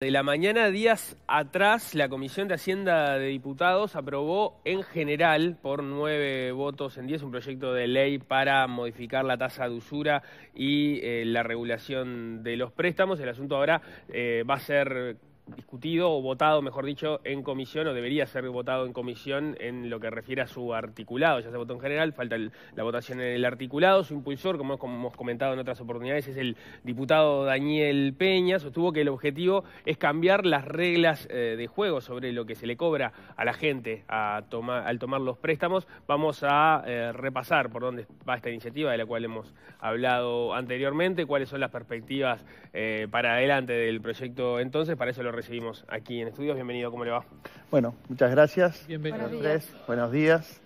De la mañana, días atrás, la Comisión de Hacienda de Diputados aprobó en general, por nueve votos en diez, un proyecto de ley para modificar la tasa de usura y eh, la regulación de los préstamos. El asunto ahora eh, va a ser discutido o votado, mejor dicho, en comisión, o debería ser votado en comisión en lo que refiere a su articulado. Ya se votó en general, falta la votación en el articulado. Su impulsor, como, hemos comentado en otras oportunidades, es el diputado Daniel Peña. Sostuvo que el objetivo es cambiar las reglas eh, de juego sobre lo que se le cobra a la gente al tomar los préstamos. Vamos a eh, repasar por dónde va esta iniciativa de la cual hemos hablado anteriormente, cuáles son las perspectivas eh, para adelante del proyecto entonces. Para eso lo recibimos aquí en Estudios. Bienvenido, ¿cómo le va? Bueno, muchas gracias. Bienvenido. Buenos días. Buenos días.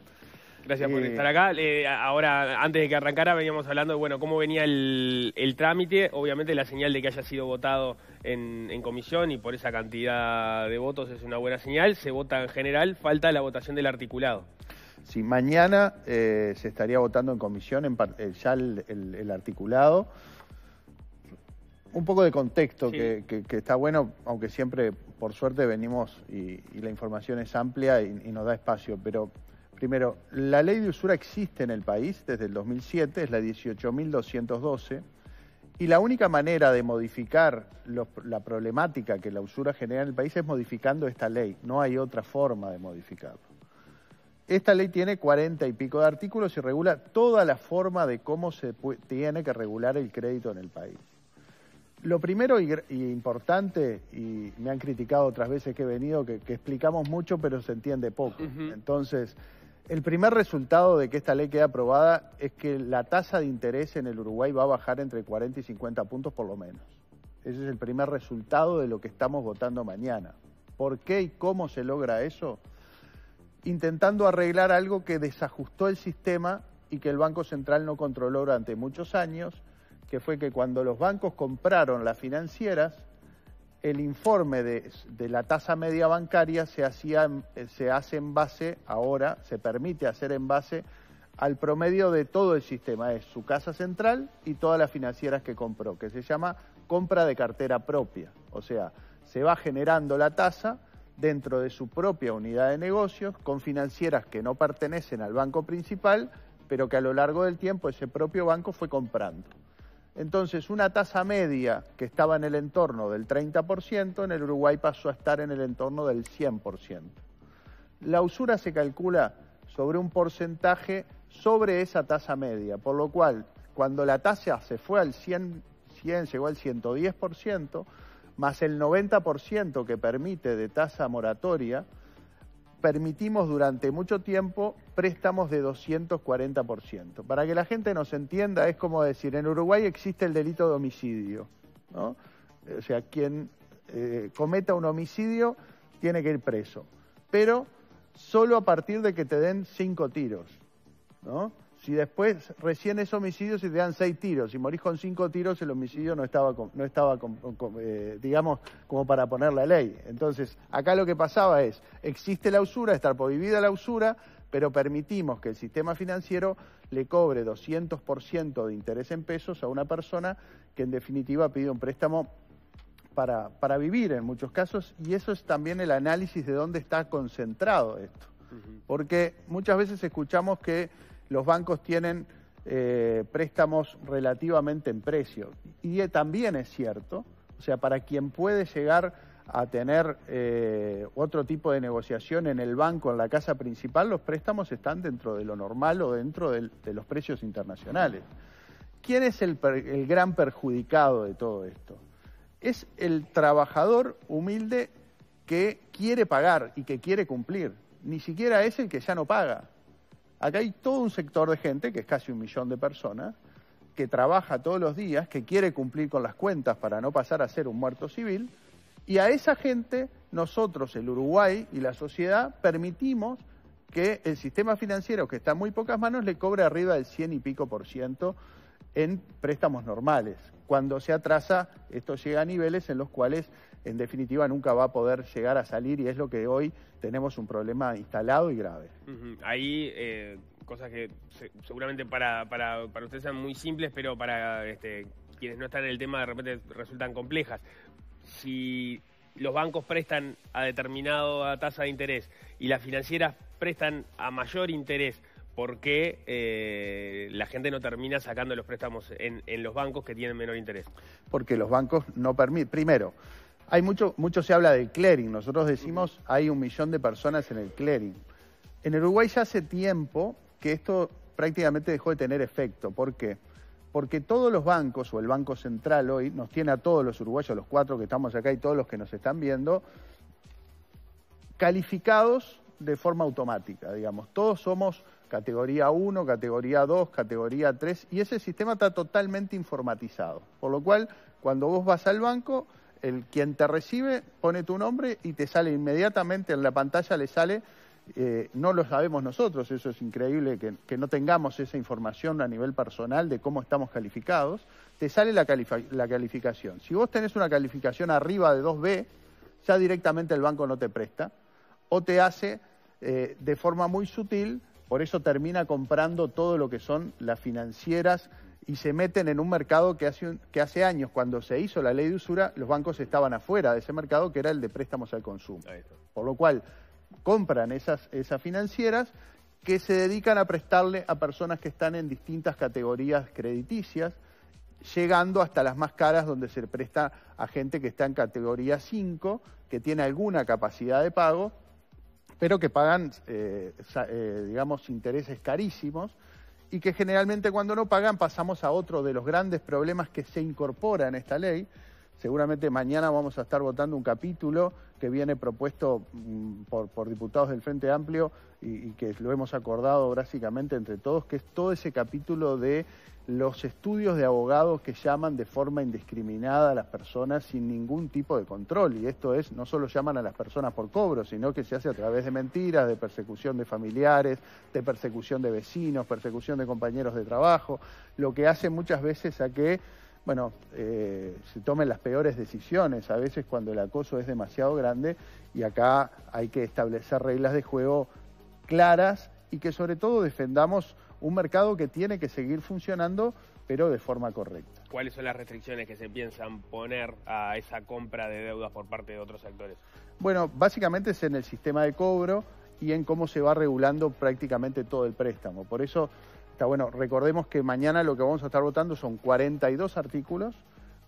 Gracias por eh, estar acá. ahora, antes de que arrancara, veníamos hablando de bueno cómo venía el, trámite. Obviamente la señal de que haya sido votado en, comisión y por esa cantidad de votos es una buena señal. Se vota en general, falta la votación del articulado. Sí, mañana eh, se estaría votando en comisión en, eh, ya el, el articulado un poco de contexto que, está bueno, aunque siempre, por suerte, venimos y, la información es amplia y, nos da espacio. Pero, primero, la ley de usura existe en el país desde el 2007, es la 18.212, y la única manera de modificar la problemática que la usura genera en el país es modificando esta ley. No hay otra forma de modificarlo. Esta ley tiene cuarenta y pico de artículos y regula toda la forma de cómo se tiene que regular el crédito en el país. Lo primero y, importante, y me han criticado otras veces que he venido, que, explicamos mucho pero se entiende poco. Entonces, el primer resultado de que esta ley quede aprobada es que la tasa de interés en el Uruguay va a bajar entre 40 y 50 puntos por lo menos. Ese es el primer resultado de lo que estamos votando mañana. ¿Por qué y cómo se logra eso? Intentando arreglar algo que desajustó el sistema y que el Banco Central no controló durante muchos años que fue que cuando los bancos compraron las financieras, el informe de, la tasa media bancaria se, eh, se hace en base, ahora se permite hacer en base al promedio de todo el sistema, es su casa central y todas las financieras que compró, que se llama compra de cartera propia. O sea, se va generando la tasa dentro de su propia unidad de negocios con financieras que no pertenecen al banco principal, pero que a lo largo del tiempo ese propio banco fue comprando. Entonces, una tasa media que estaba en el entorno del 30%, en el Uruguay pasó a estar en el entorno del 100%. La usura se calcula sobre un porcentaje sobre esa tasa media, por lo cual, cuando la tasa se fue al 100, llegó al 110%, más el 90% que permite de tasa moratoria, permitimos durante mucho tiempo préstamos de 240%. Para que la gente nos entienda, es como decir, en Uruguay existe el delito de homicidio. ¿no? O sea, quien eh, cometa un homicidio tiene que ir preso, pero solo a partir de que te den cinco tiros. ¿no? Si después, recién es homicidio, si te dan seis tiros. Si morís con cinco tiros, el homicidio no estaba, no estaba eh, digamos, como para poner la ley. Entonces, acá lo que pasaba es, existe la usura, está prohibida la usura, pero permitimos que el sistema financiero le cobre 200% de interés en pesos a una persona que en definitiva pide un préstamo para, vivir en muchos casos y eso es también el análisis de dónde está concentrado esto. Porque muchas veces escuchamos que los bancos tienen eh, préstamos relativamente en precio. Y eh, también es cierto, o sea, para quien puede llegar a tener eh, otro tipo de negociación en el banco, en la casa principal, los préstamos están dentro de lo normal o dentro de los precios internacionales. ¿Quién es el gran perjudicado de todo esto? Es el trabajador humilde que quiere pagar y que quiere cumplir. Ni siquiera es el que ya no paga. Acá hay todo un sector de gente, que es casi un millón de personas, que trabaja todos los días, que quiere cumplir con las cuentas para no pasar a ser un muerto civil, y a esa gente nosotros, el Uruguay y la sociedad, permitimos que el sistema financiero, que está en muy pocas manos, le cobre arriba del 100 y pico por ciento en préstamos normales. Cuando se atrasa, esto llega a niveles en los cuales en definitiva nunca va a poder llegar a salir y es lo que hoy tenemos un problema instalado y grave. Ahí eh, cosas que seguramente para, para, ustedes sean muy simples, pero para este, quienes no están en el tema de repente resultan complejas. Si los bancos prestan a determinada tasa de interés y las financieras prestan a mayor interés, ¿por qué eh, la gente no termina sacando los préstamos en, en, los bancos que tienen menor interés? Porque los bancos no permiten, primero, hay mucho, mucho se habla del clearing. Nosotros decimos hay un millón de personas en el clearing. En Uruguay ya hace tiempo que esto prácticamente dejó de tener efecto. ¿Por qué? Porque todos los bancos, o el Banco Central hoy, nos tiene a todos los uruguayos, los cuatro que estamos acá y todos los que nos están viendo, calificados de forma automática, digamos. Todos somos categoría 1, categoría 2, categoría 3, y ese sistema está totalmente informatizado. Por lo cual, cuando vos vas al banco, el quien te recibe pone tu nombre y te sale inmediatamente en la pantalla, le sale, eh, no lo sabemos nosotros, eso es increíble que, no tengamos esa información a nivel personal de cómo estamos calificados, te sale la, calificación. Si vos tenés una calificación arriba de 2B, ya directamente el banco no te presta o te hace eh, de forma muy sutil, por eso termina comprando todo lo que son las financieras y se meten en un mercado que hace, que hace años, cuando se hizo la ley de usura, los bancos estaban afuera de ese mercado que era el de préstamos al consumo. Por lo cual, compran esas, esas financieras que se dedican a prestarle a personas que están en distintas categorías crediticias, llegando hasta las más caras donde se presta a gente que está en categoría 5, que tiene alguna capacidad de pago, pero que pagan, eh, eh, digamos, intereses carísimos y que generalmente cuando no pagan pasamos a otro de los grandes problemas que se incorpora en esta ley, Seguramente mañana vamos a estar votando un capítulo que viene propuesto mm, por, diputados del Frente Amplio y, y, que lo hemos acordado básicamente entre todos, que es todo ese capítulo de los estudios de abogados que llaman de forma indiscriminada a las personas sin ningún tipo de control. Y esto es, no solo llaman a las personas por cobro, sino que se hace a través de mentiras, de persecución de familiares, de persecución de vecinos, persecución de compañeros de trabajo, lo que hace muchas veces a que bueno, eh, se tomen las peores decisiones, a veces cuando el acoso es demasiado grande y acá hay que establecer reglas de juego claras y que sobre todo defendamos un mercado que tiene que seguir funcionando pero de forma correcta. ¿Cuáles son las restricciones que se piensan poner a esa compra de deudas por parte de otros actores? Bueno, básicamente es en el sistema de cobro y en cómo se va regulando prácticamente todo el préstamo. Por eso Está bueno, recordemos que mañana lo que vamos a estar votando son 42 artículos,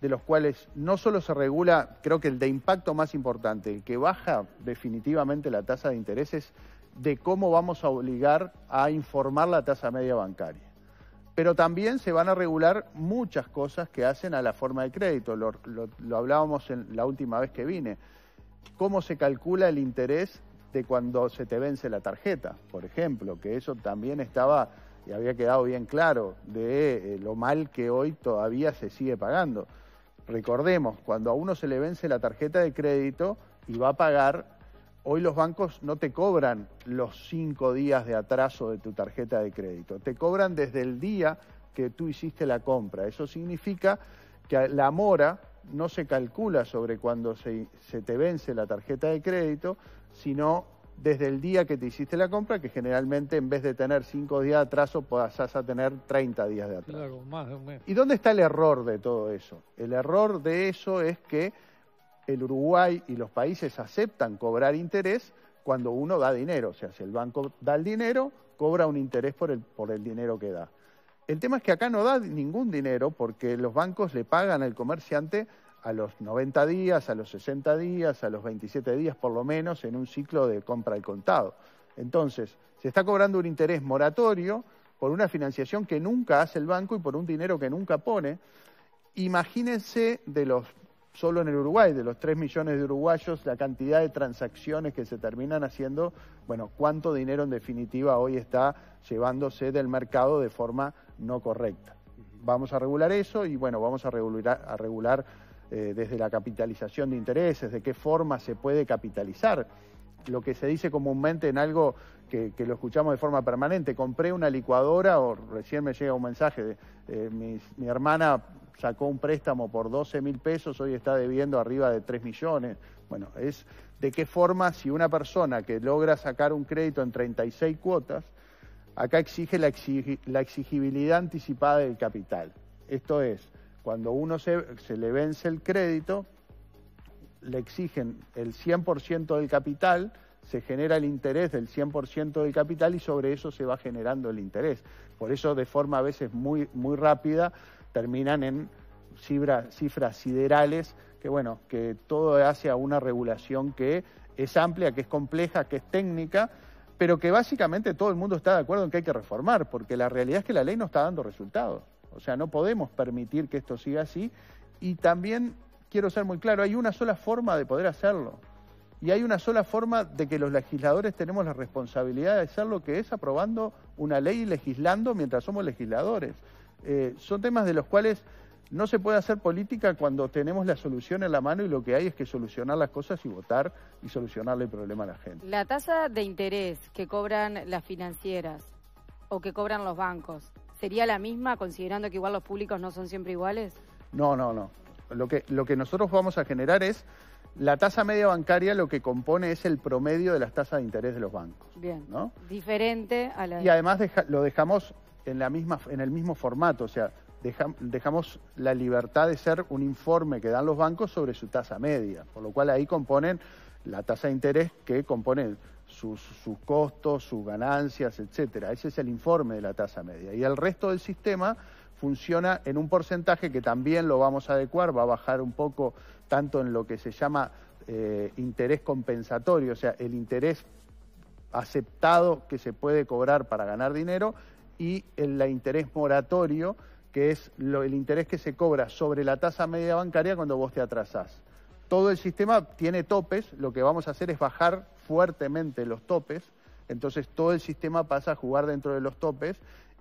de los cuales no solo se regula, creo que el de impacto más importante, el que baja definitivamente la tasa de intereses, de cómo vamos a obligar a informar la tasa media bancaria. Pero también se van a regular muchas cosas que hacen a la forma de crédito. Lo, lo hablábamos en la última vez que vine. Cómo se calcula el interés de cuando se te vence la tarjeta, por ejemplo, que eso también estaba y había quedado bien claro de eh, lo mal que hoy todavía se sigue pagando. Recordemos, cuando a uno se le vence la tarjeta de crédito y va a pagar, hoy los bancos no te cobran los cinco días de atraso de tu tarjeta de crédito, te cobran desde el día que tú hiciste la compra. Eso significa que la mora no se calcula sobre cuando se te vence la tarjeta de crédito, sino desde el día que te hiciste la compra, que generalmente en vez de tener 5 días de atraso, pasas a tener 30 días de atraso. ¿Y dónde está el error de todo eso? El error de eso es que el Uruguay y los países aceptan cobrar interés cuando uno da dinero. O sea, si el banco da el dinero, cobra un interés por el, por el dinero que da. El tema es que acá no da ningún dinero porque los bancos le pagan al comerciante a los 90 días, a los 60 días, a los 27 días por lo menos en un ciclo de compra al contado. Entonces, se está cobrando un interés moratorio por una financiación que nunca hace el banco y por un dinero que nunca pone. Imagínense de los solo en el Uruguay, de los 3 millones de uruguayos, la cantidad de transacciones que se terminan haciendo, bueno, cuánto dinero en definitiva hoy está llevándose del mercado de forma no correcta. Vamos a regular eso y bueno, vamos a a regular eh, desde la capitalización de intereses, de qué forma se puede capitalizar. Lo que se dice comúnmente en algo que, lo escuchamos de forma permanente, compré una licuadora o recién me llega un mensaje de eh, mi, hermana sacó un préstamo por 12 mil pesos, hoy está debiendo arriba de 3 millones. Bueno, es de qué forma si una persona que logra sacar un crédito en 36 cuotas, acá exige la exigibilidad anticipada del capital. Esto es, cuando uno se, le vence el crédito, le exigen el 100% del capital, se genera el interés del 100% del capital y sobre eso se va generando el interés. Por eso, de forma a veces muy, muy rápida, terminan en cifras siderales que, bueno, que todo hace a una regulación que es amplia, que es compleja, que es técnica, pero que básicamente todo el mundo está de acuerdo en que hay que reformar, porque la realidad es que la ley no está dando resultados. O sea, no podemos permitir que esto siga así. Y también quiero ser muy claro, hay una sola forma de poder hacerlo. Y hay una sola forma de que los legisladores tenemos la responsabilidad de hacer lo que es aprobando una ley y legislando mientras somos legisladores. Eh, son temas de los cuales no se puede hacer política cuando tenemos la solución en la mano y lo que hay es que solucionar las cosas y votar y solucionarle el problema a la gente. La tasa de interés que cobran las financieras o que cobran los bancos, ¿Sería la misma, considerando que igual los públicos no son siempre iguales? No, no, no. Lo que, lo que nosotros vamos a generar es la tasa media bancaria lo que compone es el promedio de las tasas de interés de los bancos. Bien. ¿no? Diferente a la. Y además lo dejamos en, la misma, en el mismo formato, o sea, dejamos la libertad de ser un informe que dan los bancos sobre su tasa media, por lo cual ahí componen la tasa de interés que componen sus, costos, sus ganancias, etcétera. Ese es el informe de la tasa media. Y el resto del sistema funciona en un porcentaje que también lo vamos a adecuar, va a bajar un poco tanto en lo que se llama eh, interés compensatorio, o sea, el interés aceptado que se puede cobrar para ganar dinero y el la interés moratorio, que es el interés que se cobra sobre la tasa media bancaria cuando vos te atrasás. Todo el sistema tiene topes, lo que vamos a hacer es bajar fuertemente los topes, entonces todo el sistema pasa a jugar dentro de los topes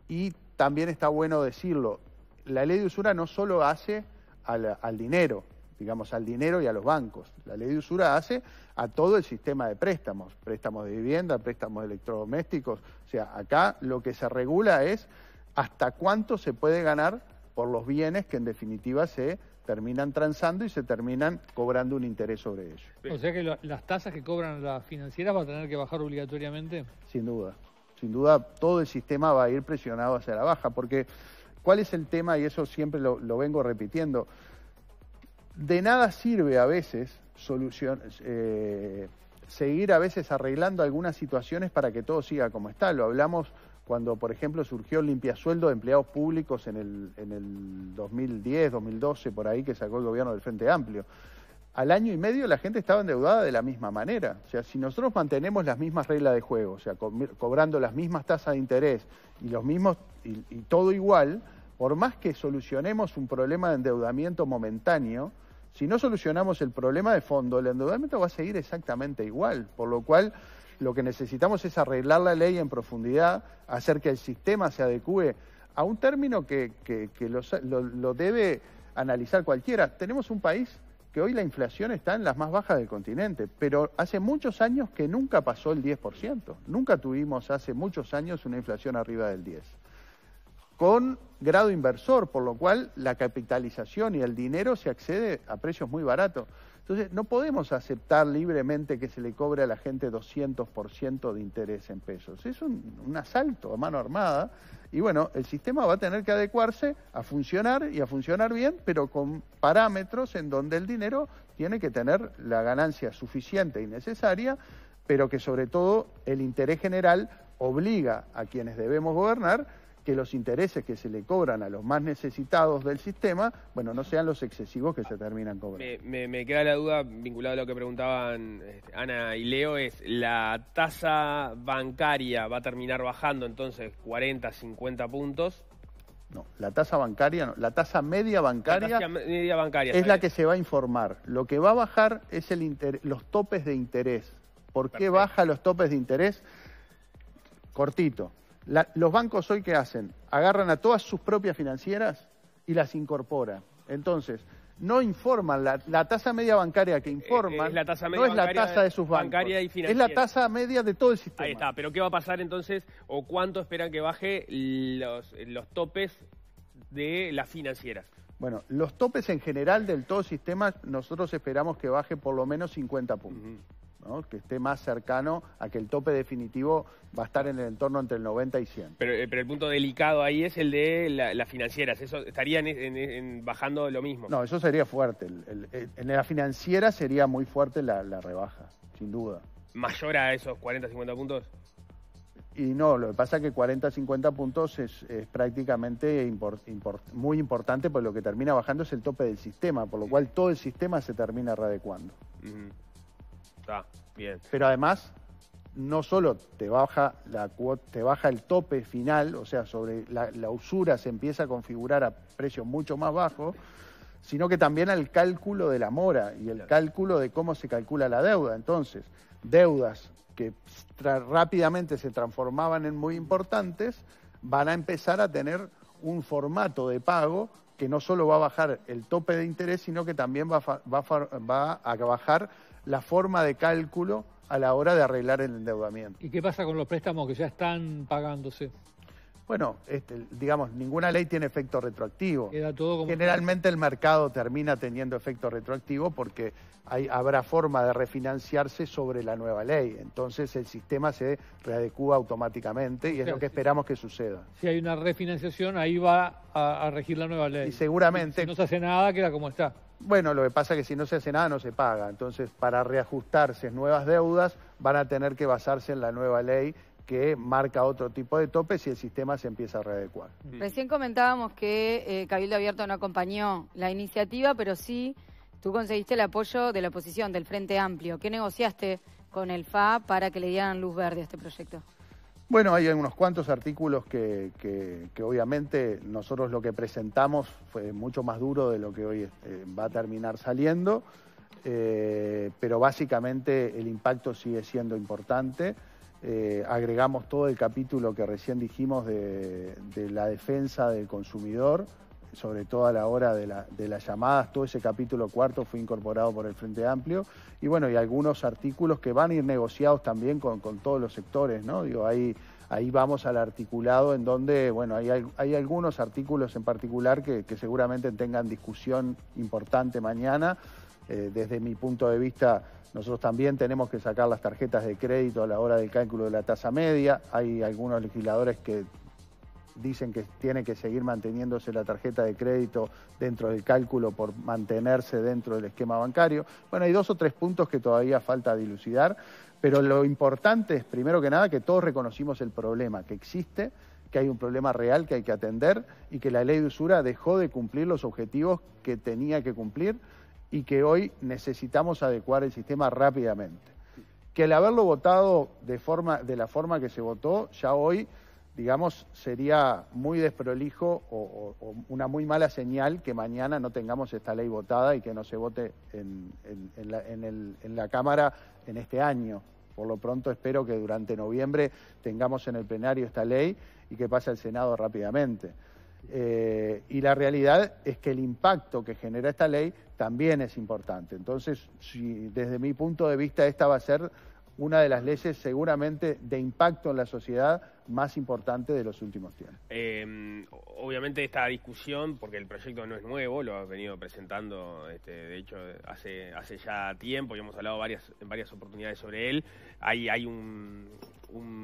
y también está bueno decirlo, la ley de usura no solo hace al, dinero, digamos, al dinero y a los bancos. La ley de usura hace a todo el sistema de préstamos, préstamos de vivienda, préstamos de electrodomésticos. O sea, acá lo que se regula es hasta cuánto se puede ganar por los bienes que en definitiva se terminan transando y se terminan cobrando un interés sobre ello. O sea que las tasas que cobran las financieras va a tener que bajar obligatoriamente. Sin duda, sin duda todo el sistema va a ir presionado hacia la baja, porque ¿cuál es el tema? Y eso siempre lo, vengo repitiendo. De nada sirve a veces solución, eh, seguir a veces arreglando algunas situaciones para que todo siga como está. Lo hablamos cuando, por ejemplo, surgió el limpiasueldo de empleados públicos en el, en el 2010, 2012, por ahí que sacó el gobierno del Frente Amplio. Al año y medio la gente estaba endeudada de la misma manera. O sea, si nosotros mantenemos las mismas reglas de juego, o sea, cobrando las mismas tasas de interés y los mismos y todo igual, por más que solucionemos un problema de endeudamiento momentáneo, si no solucionamos el problema de fondo, el endeudamiento va a seguir exactamente igual, por lo cual lo que necesitamos es arreglar la ley en profundidad, hacer que el sistema se adecue a un término que, que, lo, debe analizar cualquiera. Tenemos un país que hoy la inflación está en las más bajas del continente, pero hace muchos años que nunca pasó el 10%. Nunca tuvimos hace muchos años una inflación arriba del 10%. Con grado inversor, por lo cual la capitalización y el dinero se accede a precios muy baratos. Entonces, no podemos aceptar libremente que se le cobre a la gente 200% de interés en pesos. Es un, un, asalto a mano armada. Y bueno, el sistema va a tener que adecuarse a funcionar y a funcionar bien, pero con parámetros en donde el dinero tiene que tener la ganancia suficiente y necesaria, pero que sobre todo el interés general obliga a quienes debemos gobernar que los intereses que se le cobran a los más necesitados del sistema, bueno, no sean los excesivos que se terminan cobrando. Me, queda la duda vinculada a lo que preguntaban este, Ana y Leo, es la tasa bancaria va a terminar bajando entonces 40, 50 puntos. No, la tasa bancaria, no, la tasa media bancaria, media bancaria es la que se va a informar. Lo que va a bajar es el los topes de interés. ¿Por qué baja los topes de interés? Cortito, los bancos hoy, ¿qué hacen? Agarran a todas sus propias financieras y las incorporan. Entonces, no informan. La, tasa media bancaria que eh, eh, informan no es la tasa de sus bancos. es la tasa media de todo el sistema. Ahí está, pero ¿qué va a pasar entonces o cuánto esperan que baje los, topes de las financieras? Bueno, los topes en general del todo el sistema nosotros esperamos que baje por lo menos 50 puntos que esté más cercano a que el tope definitivo va a estar en el entorno entre el 90 y 100. Eh, pero, el punto delicado ahí es el de la, las financieras, eso estarían en, bajando lo mismo. No, eso sería fuerte, en la financiera sería muy fuerte la, rebaja, sin duda. ¿Mayor a esos 40, 50 puntos? Y no, lo que pasa es que 40, 50 puntos es, prácticamente muy importante, porque lo que termina bajando es el tope del sistema, por lo cual todo el sistema se termina readecuando. Pero además, no solo te baja, te baja el tope final, o sea, sobre la, usura se empieza a configurar a precios mucho más bajos, sino que también al cálculo de la mora y el cálculo de cómo se calcula la deuda. Entonces, deudas que rápidamente se transformaban en muy importantes van a empezar a tener un formato de pago que no solo va a bajar el tope de interés, sino que también va va va a bajar la forma de cálculo a la hora de arreglar el endeudamiento. ¿Y qué pasa con los préstamos que ya están pagándose? Bueno, este, digamos, ninguna ley tiene efecto retroactivo. Generalmente el mercado termina teniendo efecto retroactivo porque habrá forma de refinanciarse sobre la nueva ley. Entonces el sistema se readecúa automáticamente y es lo que esperamos que suceda. Si hay una refinanciación, ahí va a, a regir la nueva ley. Y seguramente... Si no se hace nada, queda como está. Bueno, lo que pasa es que si no se hace nada no se paga. Entonces, para reajustarse nuevas deudas, van a tener que basarse en la nueva ley que marca otro tipo de tope si el sistema se empieza a readecuar. Recién comentábamos que eh, Cabildo Abierto no acompañó la iniciativa, pero sí tú conseguiste el apoyo de la oposición, del Frente Amplio. ¿Qué negociaste con el FA para que le dieran luz verde a este proyecto? Bueno, hay unos cuantos artículos que, que, obviamente nosotros lo que presentamos fue mucho más duro de lo que hoy eh, va a terminar saliendo, eh, pero básicamente el impacto sigue siendo importante. Eh, agregamos todo el capítulo que recién dijimos de, la defensa del consumidor, sobre todo a la hora de, la, de, las llamadas, todo ese capítulo cuarto fue incorporado por el Frente Amplio, y bueno, y algunos artículos que van a ir negociados también con, todos los sectores, ¿no? Digo, ahí, ahí vamos al articulado en donde, bueno, hay, algunos artículos en particular que, seguramente tengan discusión importante mañana, eh, desde mi punto de vista nosotros también tenemos que sacar las tarjetas de crédito a la hora del cálculo de la tasa media. Hay algunos legisladores que dicen que tiene que seguir manteniéndose la tarjeta de crédito dentro del cálculo por mantenerse dentro del esquema bancario. Bueno, hay dos o tres puntos que todavía falta dilucidar, pero lo importante es, primero que nada, que todos reconocimos el problema que existe, que hay un problema real que hay que atender y que la ley de usura dejó de cumplir los objetivos que tenía que cumplir y que hoy necesitamos adecuar el sistema rápidamente. Que el haberlo votado de, la forma que se votó, ya hoy, digamos, sería muy desprolijo o, una muy mala señal que mañana no tengamos esta ley votada y que no se vote en, la, la Cámara en este año. Por lo pronto espero que durante noviembre tengamos en el plenario esta ley y que pase al Senado rápidamente. Eh, y la realidad es que el impacto que genera esta ley también es importante. Entonces, si, desde mi punto de vista, esta va a ser una de las leyes seguramente de impacto en la sociedad más importante de los últimos tiempos. Em, obviamente esta discusión, porque el proyecto no es nuevo, lo ha venido presentando, este, de hecho, hace, hace ya tiempo y hemos hablado varias, en varias oportunidades sobre él, hay, hay un,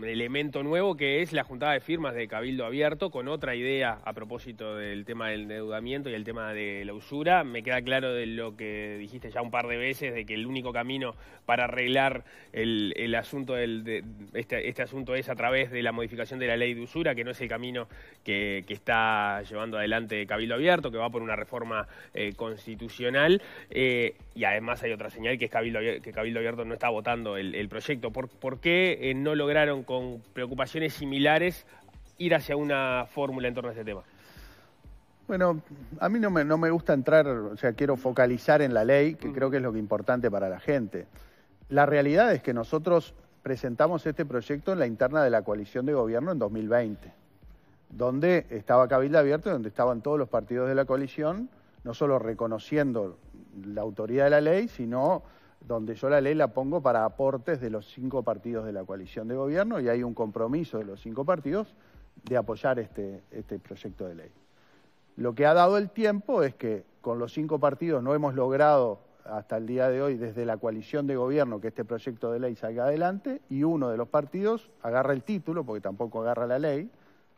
elemento nuevo que es la juntada de firmas de Cabildo Abierto con otra idea a propósito del tema del endeudamiento y el tema de la usura. Me queda claro de lo que dijiste ya un par de veces, de que el único camino para arreglar el, asunto del, este, este asunto es a través de la modificación de la ley de usura, que no es el camino que, está llevando adelante Cabildo Abierto, que va por una reforma eh, constitucional. Eh, y además hay otra señal que es Cabildo, que Cabildo Abierto no está votando el, proyecto. ¿Por, qué eh, no lograron con preocupaciones similares ir hacia una fórmula en torno a este tema? Bueno, a mí no me, gusta entrar, o sea, quiero focalizar en la ley, que mm. creo que es lo importante para la gente. La realidad es que nosotros presentamos este proyecto en la interna de la coalición de gobierno en 2020, donde estaba Cabildo Abierto, donde estaban todos los partidos de la coalición, no solo reconociendo la autoridad de la ley, sino donde yo la ley la pongo para aportes de los cinco partidos de la coalición de gobierno y hay un compromiso de los cinco partidos de apoyar este, este proyecto de ley. Lo que ha dado el tiempo es que con los cinco partidos no hemos logrado hasta el día de hoy desde la coalición de gobierno que este proyecto de ley salga adelante y uno de los partidos agarra el título, porque tampoco agarra la ley,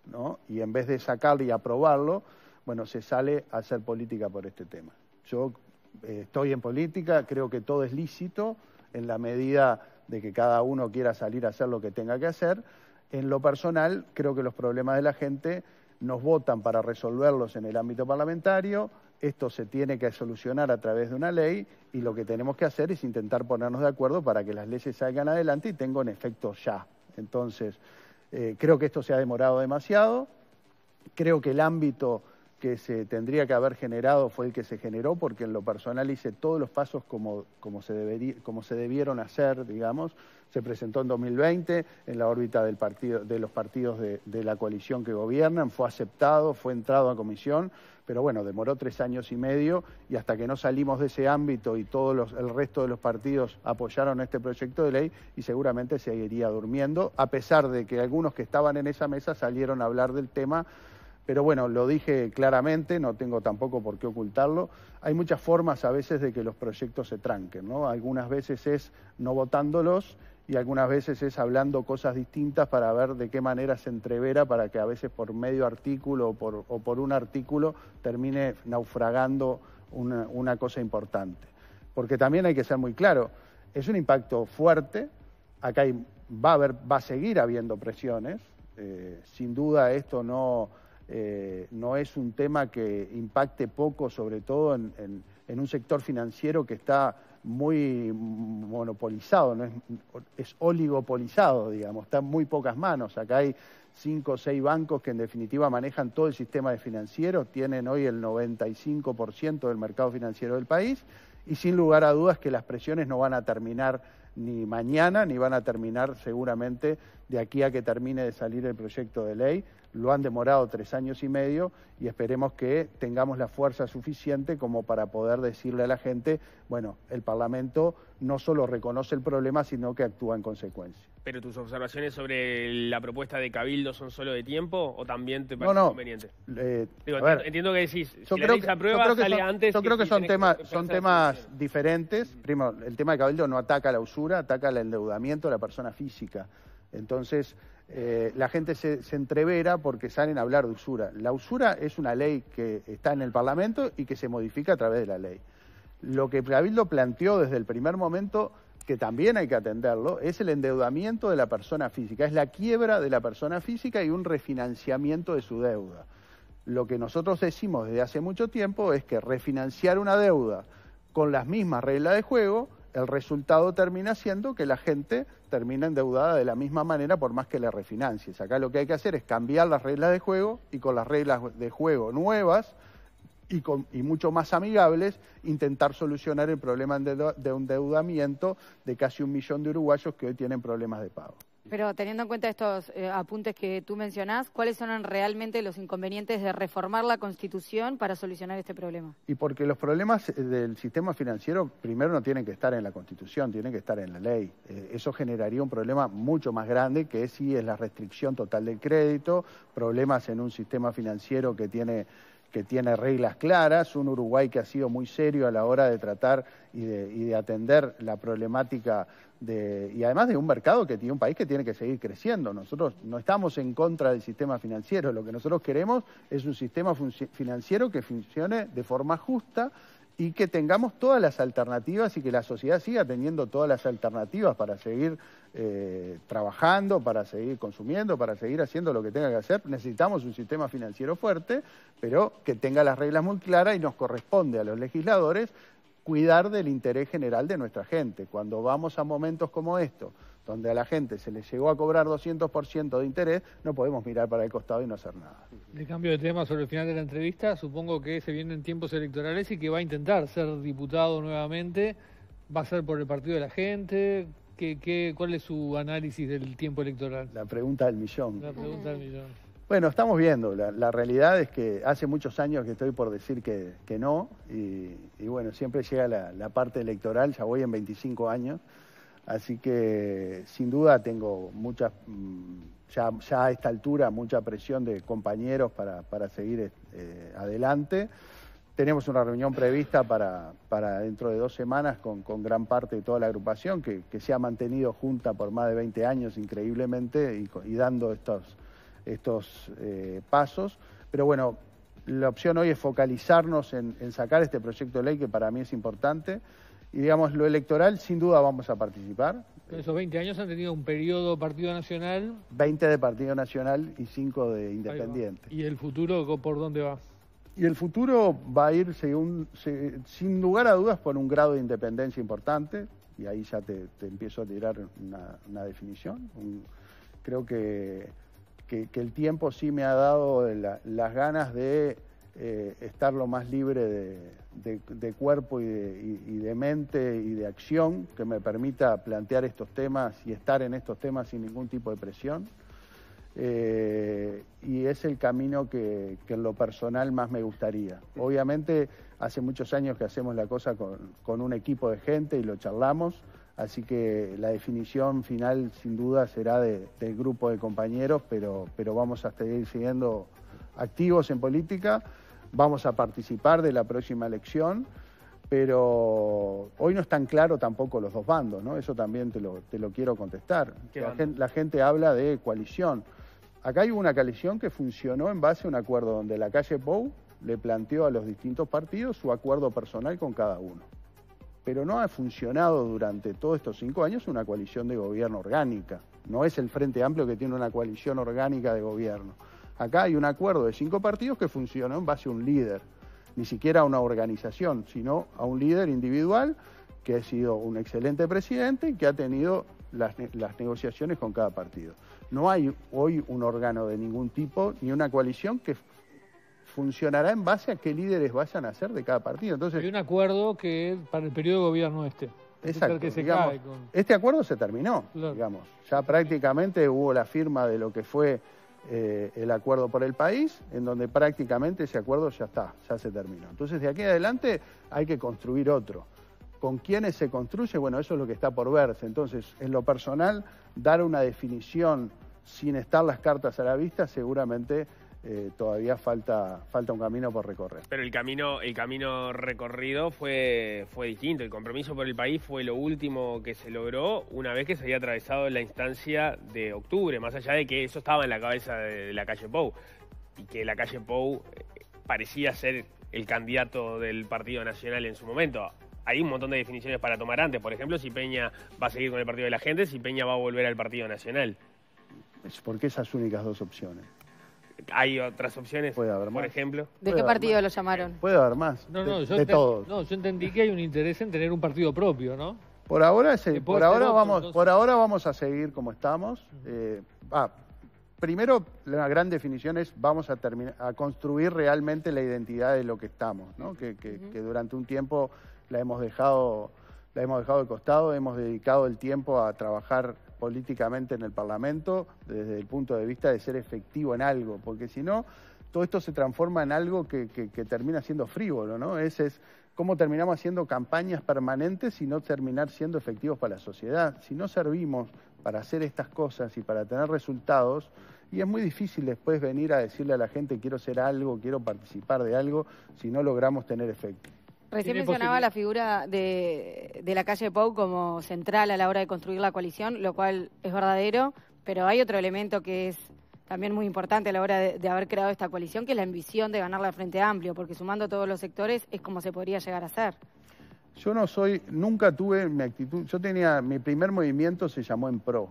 ¿no? y en vez de sacarlo y aprobarlo, bueno, se sale a hacer política por este tema. Yo eh, estoy en política, creo que todo es lícito en la medida de que cada uno quiera salir a hacer lo que tenga que hacer. En lo personal, creo que los problemas de la gente nos votan para resolverlos en el ámbito parlamentario, esto se tiene que solucionar a través de una ley y lo que tenemos que hacer es intentar ponernos de acuerdo para que las leyes salgan adelante y tengan efecto ya. Entonces, eh, creo que esto se ha demorado demasiado, creo que el ámbito que se tendría que haber generado fue el que se generó, porque en lo personal hice todos los pasos como, se, debieron hacer, digamos. Se presentó en 2020 en la órbita del partido, de los partidos de, la coalición que gobiernan, fue aceptado, fue entrado a comisión, pero bueno, demoró tres años y medio y hasta que no salimos de ese ámbito y todos el resto de los partidos apoyaron este proyecto de ley y seguramente seguiría durmiendo, a pesar de que algunos que estaban en esa mesa salieron a hablar del tema pero bueno, lo dije claramente, no tengo tampoco por qué ocultarlo. Hay muchas formas a veces de que los proyectos se tranquen, ¿no? Algunas veces es no votándolos y algunas veces es hablando cosas distintas para ver de qué manera se entrevera para que a veces por medio artículo o por, o por un artículo termine naufragando una, cosa importante. Porque también hay que ser muy claro, es un impacto fuerte, acá va, a haber, va a seguir habiendo presiones, eh, sin duda esto no eh, no es un tema que impacte poco, sobre todo en, un sector financiero que está muy monopolizado, es, oligopolizado, digamos, en muy pocas manos. Acá hay cinco o seis bancos que en definitiva manejan todo el sistema de tienen hoy el 95% del mercado financiero del país y sin lugar a dudas que las presiones no van a terminar ni mañana, ni van a terminar seguramente de aquí a que termine de salir el proyecto de ley lo han demorado tres años y medio y esperemos que tengamos la fuerza suficiente como para poder decirle a la gente, bueno, el Parlamento no solo reconoce el problema, sino que actúa en consecuencia. ¿Pero tus observaciones sobre la propuesta de Cabildo son solo de tiempo o también te parece no, no. Eh, entiendo que decís, yo si creo que, aprueba, sale son, antes... Yo creo que son, temas diferentes. primo el tema de Cabildo no ataca la usura, ataca el endeudamiento de la persona física. Entonces, eh, la gente se, se, entrevera porque salen a hablar de usura. La usura es una ley que está en el Parlamento y que se modifica a través de la ley. Lo que Cabildo planteó desde el primer momento, que también hay que atenderlo, es el endeudamiento de la persona física, es la quiebra de la persona física y un refinanciamiento de su deuda. Lo que nosotros decimos desde hace mucho tiempo es que refinanciar una deuda con las mismas reglas de juego el resultado termina siendo que la gente termina endeudada de la misma manera por más que la refinancies. Acá lo que hay que hacer es cambiar las reglas de juego y con las reglas de juego nuevas y, y mucho más amigables, intentar solucionar el problema de endeudamiento de casi un millón de uruguayos que hoy tienen problemas de pago. Pero teniendo en cuenta estos eh, apuntes que tú mencionás, ¿cuáles son realmente los inconvenientes de reformar la Constitución para solucionar este problema? Y porque los problemas eh, del sistema financiero primero no tienen que estar en la Constitución, tienen que estar en la ley. Eh, eso generaría un problema mucho más grande que si es la restricción total del crédito, problemas en un sistema financiero que tiene que tiene reglas claras, un Uruguay que ha sido muy serio a la hora de tratar y de, y de atender la problemática y además de un mercado que tiene un país que tiene que seguir creciendo. Nosotros no estamos en contra del sistema financiero, lo que nosotros queremos es un sistema financiero que funcione de forma justa y que tengamos todas las alternativas y que la sociedad siga teniendo todas las alternativas para seguir eh, trabajando, para seguir consumiendo, para seguir haciendo lo que tenga que hacer. Necesitamos un sistema financiero fuerte, pero que tenga las reglas muy claras y nos corresponde a los legisladores cuidar del interés general de nuestra gente. Cuando vamos a momentos como estos, donde a la gente se le llegó a cobrar 200% de interés, no podemos mirar para el costado y no hacer nada. De cambio de tema sobre el final de la entrevista, supongo que se vienen tiempos electorales y que va a intentar ser diputado nuevamente. ¿Va a ser por el partido de la gente? ¿Qué, cuál es su análisis del tiempo electoral? La pregunta del millón. La pregunta del millón. Bueno, estamos viendo. La, realidad es que hace muchos años que estoy por decir que, no y, bueno, siempre llega la, parte electoral, ya voy en 25 años, así que sin duda tengo mucha, mm, ya, a esta altura, mucha presión de compañeros para, seguir eh, adelante. Tenemos una reunión prevista para, para dentro de dos semanas con, gran parte de toda la agrupación que, se ha mantenido junta por más de 20 años increíblemente y dando estos estos eh, pasos. Pero bueno, la opción hoy es focalizarnos en, sacar este proyecto de ley que para mí es importante. Y digamos, lo electoral sin duda vamos a participar. Esos 20 años han tenido un periodo Partido Nacional. 20 de Partido Nacional y 5 de Independiente. ¿Y el futuro por dónde va? Y el futuro va a ir según, sin lugar a dudas por un grado de independencia importante, y ahí ya te, empiezo a tirar una, definición. creo que que, el tiempo sí me ha dado las ganas de eh, estar lo más libre de, cuerpo y de, mente y de acción que me permita plantear estos temas y estar en estos temas sin ningún tipo de presión. Eh, y es el camino que, en lo personal más me gustaría. Obviamente hace muchos años que hacemos la cosa con un equipo de gente y lo charlamos Así que la definición final sin duda será de, del grupo de compañeros, pero, vamos a seguir siguiendo activos en política, vamos a participar de la próxima elección, pero hoy no están claro tampoco los dos bandos, ¿no? Eso también te lo, te lo quiero contestar. La gente, la gente, habla de coalición. Acá hay una coalición que funcionó en base a un acuerdo donde la calle Pou le planteó a los distintos partidos su acuerdo personal con cada uno pero no ha funcionado durante todos estos cinco años una coalición de gobierno orgánica. No es el Frente Amplio que tiene una coalición orgánica de gobierno. Acá hay un acuerdo de cinco partidos que funcionó en base a un líder, ni siquiera a una organización, sino a un líder individual que ha sido un excelente presidente y que ha tenido las, las negociaciones con cada partido. No hay hoy un órgano de ningún tipo ni una coalición que funcionará en base a qué líderes vayan a ser de cada partido. Entonces, Hay un acuerdo que para el periodo de gobierno este. Exacto. Este acuerdo se terminó, digamos. Ya prácticamente hubo la firma de lo que fue eh, el acuerdo por el país, en donde prácticamente ese acuerdo ya está, ya se terminó. Entonces, de aquí adelante hay que construir otro. ¿Con quiénes se construye? Bueno, eso es lo que está por verse. Entonces, en lo personal, dar una definición sin estar las cartas a la vista seguramente eh, todavía falta, falta un camino por recorrer. Pero el camino, el camino recorrido fue, fue distinto. El compromiso por el país fue lo último que se logró una vez que se había atravesado la instancia de octubre, más allá de que eso estaba en la cabeza de, la calle Pou y que la calle Pou eh, parecía ser el candidato del Partido Nacional en su momento hay un montón de definiciones para tomar antes. Por ejemplo, si Peña va a seguir con el Partido de la Gente, si Peña va a volver al Partido Nacional. Es porque esas únicas dos opciones. Hay otras opciones, por ejemplo. ¿De qué partido lo llamaron? Puede haber más. No, no, yo no, yo entendí que hay un interés en tener un partido propio, ¿no? Por ahora, por ahora vamos, por ahora vamos a seguir como estamos. Eh, ah, primero, la gran definición es vamos a terminar a construir realmente la identidad de lo que estamos, ¿no? que, que- que durante un tiempo la hemos dejado la hemos dejado de costado, hemos dedicado el tiempo a trabajar políticamente en el Parlamento desde el punto de vista de ser efectivo en algo, porque si no, todo esto se transforma en algo que, termina siendo frívolo, ¿no? Ese es cómo terminamos haciendo campañas permanentes y no terminar siendo efectivos para la sociedad. Si no servimos para hacer estas cosas y para tener resultados, y es muy difícil después venir a decirle a la gente quiero ser algo, quiero participar de algo, si no logramos tener efecto. Recién mencionaba la figura de, de la calle Pou como central a la hora de construir la coalición, lo cual es verdadero, pero hay otro elemento que es también muy importante a la hora de, haber creado esta coalición, que es la ambición de ganar la Frente Amplio, porque sumando todos los sectores es como se podría llegar a hacer. Yo no soy, nunca tuve mi actitud, yo tenía, mi primer movimiento se llamó En Pro,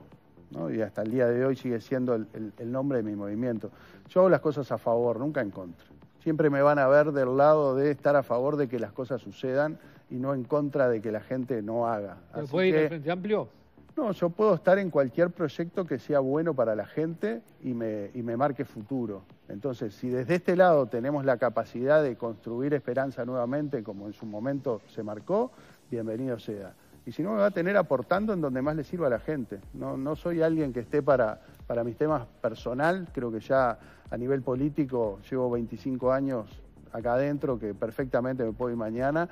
y hasta el día de hoy sigue siendo el nombre de mi movimiento. Yo hago las cosas a favor, nunca en contra siempre me van a ver del lado de estar a favor de que las cosas sucedan y no en contra de que la gente no haga. puede ir Frente Amplio? No, yo puedo estar en cualquier proyecto que sea bueno para la gente y me, y me marque futuro. Entonces, si desde este lado tenemos la capacidad de construir esperanza nuevamente, como en su momento se marcó, bienvenido sea y si no me va a tener aportando en donde más le sirva a la gente. No, soy alguien que esté para, mis temas personal, creo que ya a nivel político llevo 25 años acá adentro que perfectamente me puedo ir mañana,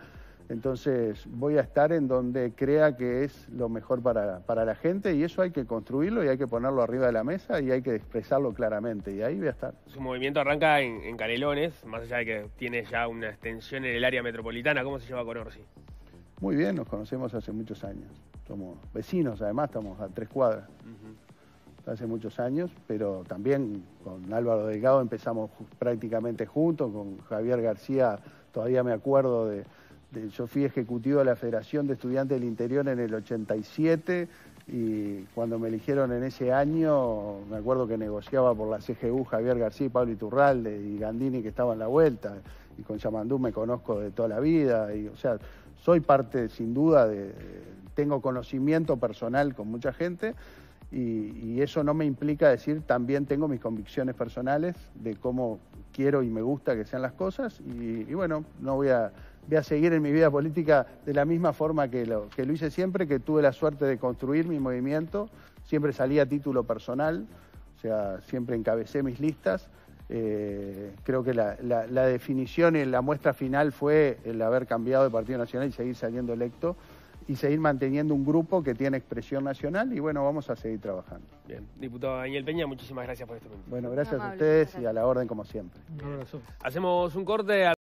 entonces voy a estar en donde crea que es lo mejor para, la gente y eso hay que construirlo y hay que ponerlo arriba de la mesa y hay que expresarlo claramente y ahí voy a estar. Su movimiento arranca en, en Canelones, más allá de que tiene ya una extensión en el área metropolitana, ¿cómo se lleva con Orsi? Muy bien, nos conocemos hace muchos años. Somos vecinos, además estamos a tres cuadras. Hace muchos años, pero también con Álvaro Delgado empezamos prácticamente juntos, con Javier García, todavía me acuerdo de, yo fui ejecutivo de la Federación de Estudiantes del Interior en el 87 y cuando me eligieron en ese año, me acuerdo que negociaba por la CGU Javier García y Pablo Iturralde y Gandini que estaban en la vuelta, y con Yamandú me conozco de toda la vida, y o sea, soy parte, sin duda, de, tengo conocimiento personal con mucha gente y, eso no me implica decir también tengo mis convicciones personales de cómo quiero y me gusta que sean las cosas y, bueno, no voy a, voy a seguir en mi vida política de la misma forma que lo, que lo hice siempre, que tuve la suerte de construir mi movimiento, siempre salí a título personal, o sea, siempre encabecé mis listas eh, creo que la, definición y la muestra final fue el haber cambiado de Partido Nacional y seguir saliendo electo y seguir manteniendo un grupo que tiene expresión nacional y bueno, vamos a seguir trabajando. Bien, diputado Daniel Peña, muchísimas gracias por este momento. Bueno, gracias a ustedes y a la orden como siempre. Hacemos un corte. A...